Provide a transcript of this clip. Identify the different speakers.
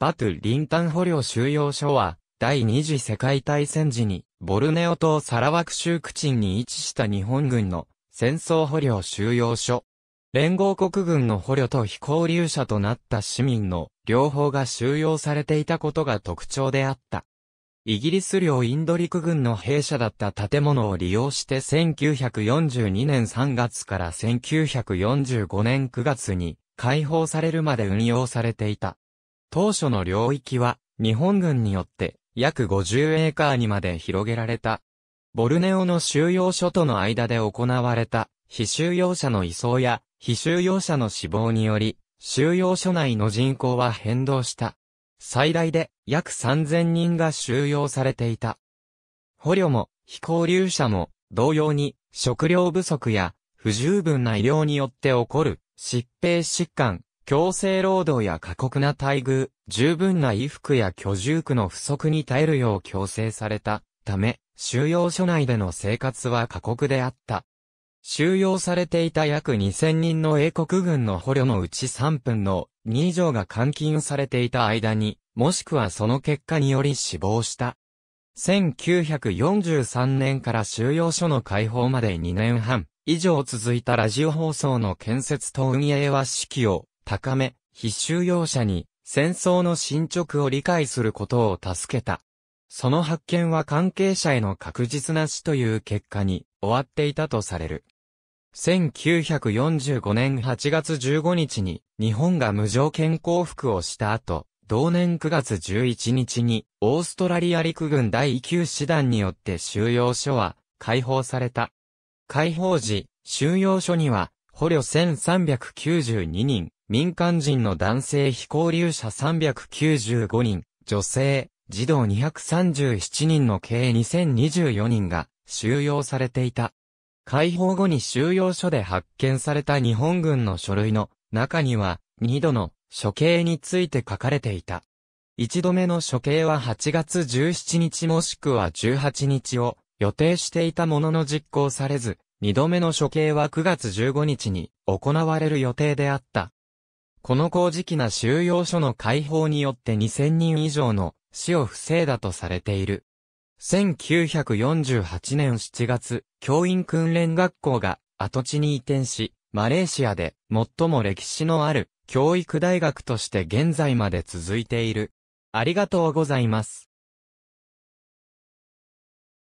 Speaker 1: バトゥ・リンタン捕虜収容所は、第二次世界大戦時に、ボルネオ島サラワク州クチンに位置した日本軍の戦争捕虜収容所。連合国軍の捕虜と非交流者となった市民の両方が収容されていたことが特徴であった。イギリス領インド陸軍の兵舎だった建物を利用して1942年3月から1945年9月に解放されるまで運用されていた。当初の領域は、日本軍によって約50エーカーにまで広げられた。ボルネオの収容所との間で行われた、非収容者の移送や、非収容者の死亡により、収容所内の人口は変動した。最大で約3000人が収容されていた。捕虜も非交流者も同様に食料不足や不十分な医療によって起こる疾病疾患、強制労働や過酷な待遇、十分な衣服や居住区の不足に耐えるよう強制されたため、収容所内での生活は過酷であった。収容されていた約2000人の英国軍の捕虜のうち3分の2以上が監禁されていた間に、もしくはその結果により死亡した。1943年から収容所の解放まで2年半以上続いたラジオ放送の建設と運営は指揮を高め、必修容者に戦争の進捗を理解することを助けた。その発見は関係者への確実な死という結果に終わっていたとされる。1945年8月15日に日本が無条件降伏をした後、同年9月11日にオーストラリア陸軍第9師団によって収容所は解放された。解放時、収容所には捕虜1392人、民間人の男性非交流者395人、女性、児童237人の計2024人が収容されていた。解放後に収容所で発見された日本軍の書類の中には2度の処刑について書かれていた。1度目の処刑は8月17日もしくは18日を予定していたものの実行されず、2度目の処刑は9月15日に行われる予定であった。この公事機な収容所の解放によって2000人以上の死を防いだとされている。1948年7月、教員訓練学校が跡地に移転し、マレーシアで最も歴史のある教育大学として現在まで続いている。ありがとうございます。